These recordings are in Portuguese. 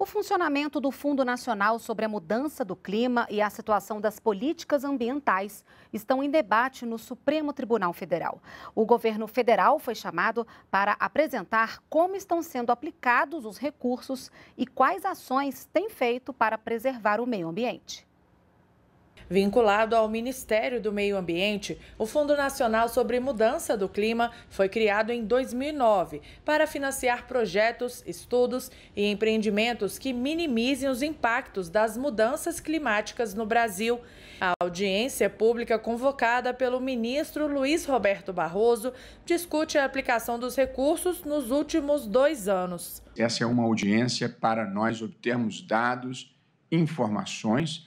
O funcionamento do Fundo Nacional sobre a Mudança do Clima e a situação das políticas ambientais estão em debate no Supremo Tribunal Federal. O governo federal foi chamado para apresentar como estão sendo aplicados os recursos e quais ações tem feito para preservar o meio ambiente. Vinculado ao Ministério do Meio Ambiente, o Fundo Nacional sobre Mudança do Clima foi criado em 2009 para financiar projetos, estudos e empreendimentos que minimizem os impactos das mudanças climáticas no Brasil. A audiência pública convocada pelo ministro Luiz Roberto Barroso discute a aplicação dos recursos nos últimos dois anos. Essa é uma audiência para nós obtermos dados, informações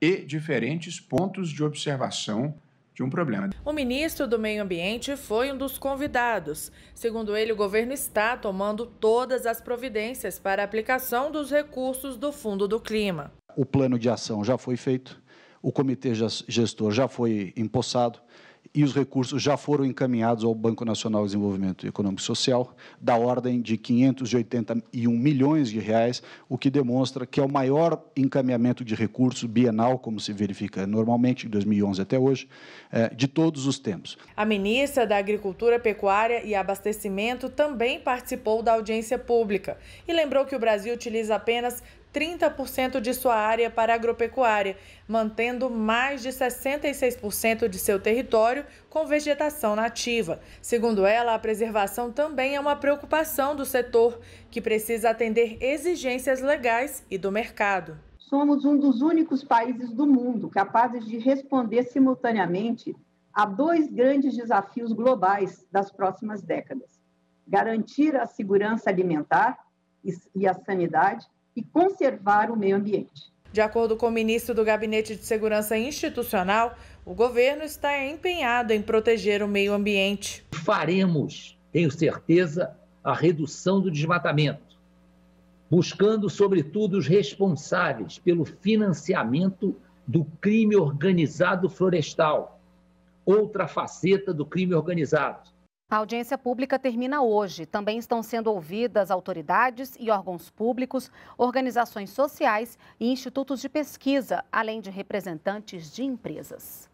e diferentes pontos de observação de um problema. O ministro do Meio Ambiente foi um dos convidados. Segundo ele, o governo está tomando todas as providências para a aplicação dos recursos do Fundo do Clima. O plano de ação já foi feito, o comitê gestor já foi empossado, e os recursos já foram encaminhados ao Banco Nacional de Desenvolvimento Econômico e Social, da ordem de 581 milhões de reais, o que demonstra que é o maior encaminhamento de recursos bienal, como se verifica normalmente, de 2011 até hoje, eh, de todos os tempos. A ministra da Agricultura, Pecuária e Abastecimento também participou da audiência pública e lembrou que o Brasil utiliza apenas 30% de sua área para agropecuária, mantendo mais de 66% de seu território com vegetação nativa. Segundo ela, a preservação também é uma preocupação do setor, que precisa atender exigências legais e do mercado. Somos um dos únicos países do mundo capazes de responder simultaneamente a dois grandes desafios globais das próximas décadas: garantir a segurança alimentar e a sanidade e conservar o meio ambiente. De acordo com o ministro do Gabinete de Segurança Institucional, o governo está empenhado em proteger o meio ambiente. Faremos, tenho certeza, a redução do desmatamento, buscando, sobretudo, os responsáveis pelo financiamento do crime organizado florestal, outra faceta do crime organizado a audiência pública termina hoje. Também estão sendo ouvidas autoridades e órgãos públicos, organizações sociais e institutos de pesquisa, além de representantes de empresas.